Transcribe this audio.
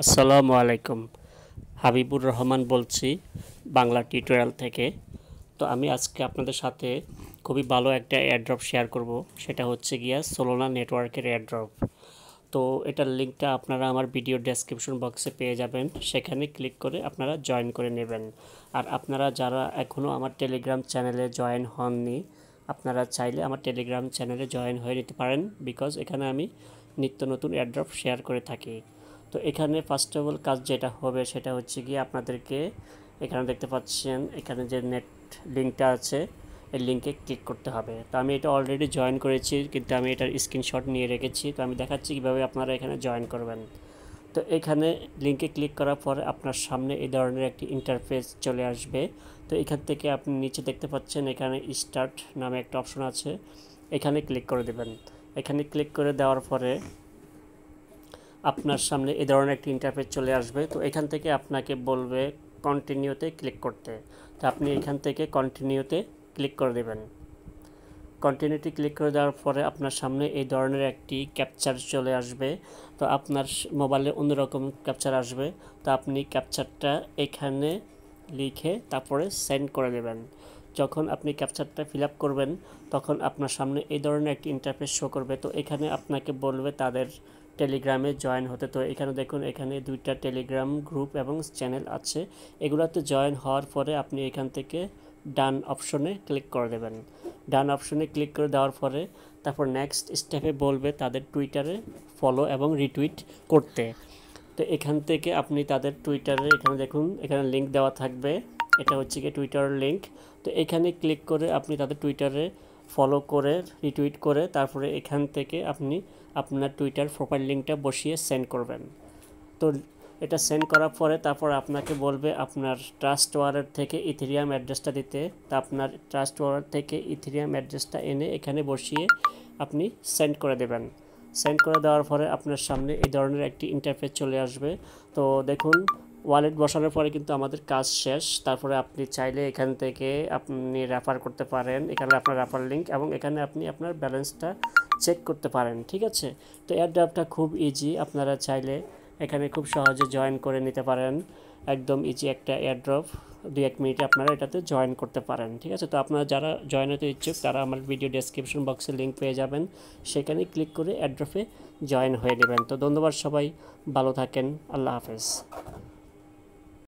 আসসালামু আলাইকুম হাবিবুর রহমান বলছি বাংলা টিউটোরিয়াল থেকে তো আমি আজকে আপনাদের সাথে খুবই ভালো একটা অ্যাড্রপ শেয়ার করব সেটা হচ্ছে গিয়া সোলোনা নেটওয়ার্কের অ্যাড্রপ তো এটার লিঙ্কটা আপনারা আমার ভিডিও ডেসক্রিপশন বক্সে পেয়ে যাবেন সেখানে ক্লিক করে আপনারা জয়েন করে নেবেন আর আপনারা যারা এখনও আমার টেলিগ্রাম চ্যানেলে জয়েন হননি আপনারা চাইলে আমার টেলিগ্রাম চ্যানেলে জয়েন হয়ে নিতে পারেন বিকজ এখানে আমি নিত্য নতুন অ্যাড্রপ শেয়ার করে থাকি তো এখানে ফার্স্ট অফ অল কাজ যেটা হবে সেটা হচ্ছে গিয়ে আপনাদেরকে এখানে দেখতে পাচ্ছেন এখানে যে নেট লিঙ্কটা আছে এই লিঙ্কে ক্লিক করতে হবে তো আমি এটা অলরেডি জয়েন করেছি কিন্তু আমি এটার স্ক্রিনশট নিয়ে রেখেছি তো আমি দেখাচ্ছি কীভাবে আপনারা এখানে জয়েন করবেন তো এখানে লিঙ্কে ক্লিক করার পর আপনার সামনে এই ধরনের একটি ইন্টারফেস চলে আসবে তো এখান থেকে আপনি নিচে দেখতে পাচ্ছেন এখানে স্টার্ট নামে একটা অপশন আছে এখানে ক্লিক করে দেবেন এখানে ক্লিক করে দেওয়ার পরে আপনার সামনে এ ধরনের একটি ইন্টারফেস চলে আসবে তো এখান থেকে আপনাকে বলবে কন্টিনিউতে ক্লিক করতে তো আপনি এখান থেকে কন্টিনিউতে ক্লিক করে দেবেন কন্টিনিউটি ক্লিক করে দেওয়ার পরে আপনার সামনে এই ধরনের একটি ক্যাপচার চলে আসবে তো আপনার মোবাইলে অন্যরকম ক্যাপচার আসবে তো আপনি ক্যাপচারটা এখানে লিখে তারপরে সেন্ড করে দেবেন যখন আপনি ক্যাপচারটা ফিল করবেন তখন আপনার সামনে এই ধরনের একটি ইন্টারফেস শো করবে তো এখানে আপনাকে বলবে তাদের টেলিগ্রামে জয়েন হতে তো এখানে দেখুন এখানে দুইটা টেলিগ্রাম গ্রুপ এবং চ্যানেল আছে এগুলোতে জয়েন হওয়ার পরে আপনি এখান থেকে ডান অপশনে ক্লিক করে দেবেন ডান অপশনে ক্লিক করে দেওয়ার পরে তারপর নেক্সট স্টেপে বলবে তাদের টুইটারে ফলো এবং রিটুইট করতে তো এখান থেকে আপনি তাদের টুইটারে এখানে দেখুন এখানে লিঙ্ক দেওয়া থাকবে এটা হচ্ছে কি টুইটারের লিঙ্ক তো এখানে ক্লিক করে আপনি তাদের টুইটারে ফলো করে রিটুইট করে তারপরে এখান থেকে আপনি আপনার টুইটার প্রোফাইল লিঙ্কটা বসিয়ে সেন্ড করবেন তো এটা সেন্ড করার পরে তারপর আপনাকে বলবে আপনার ট্রাস্ট ওয়ারের থেকে ইথেরিয়াম অ্যাড্রেসটা দিতে তা আপনার ট্রাস্ট ওয়ার থেকে ইথেরিয়াম অ্যাড্রেসটা এনে এখানে বসিয়ে আপনি সেন্ড করে দেবেন সেন্ড করে দেওয়ার পরে আপনার সামনে এই ধরনের একটি ইন্টারফেস চলে আসবে তো দেখুন ওয়ালেট বসানোর পরে কিন্তু আমাদের কাজ শেষ তারপরে আপনি চাইলে এখান থেকে আপনি রেফার করতে পারেন এখানে আপনার রেফার লিঙ্ক এবং এখানে আপনি আপনার ব্যালেন্সটা চেক করতে পারেন ঠিক আছে তো অ্যাড্রাপটা খুব ইজি আপনারা চাইলে এখানে খুব সহজে জয়েন করে নিতে পারেন একদম ইজি একটা এয়ারড্রপ দু এক মিনিটে আপনারা এটাতে জয়েন করতে পারেন ঠিক আছে তো আপনারা যারা জয়েন হতে ইচ্ছুক তারা আমার ভিডিও ডেসক্রিপশন বক্সে লিঙ্ক পেয়ে যাবেন সেখানে ক্লিক করে অ্যাড্রপে জয়েন হয়ে নেবেন তো ধন্যবাদ সবাই ভালো থাকেন আল্লাহ হাফেজ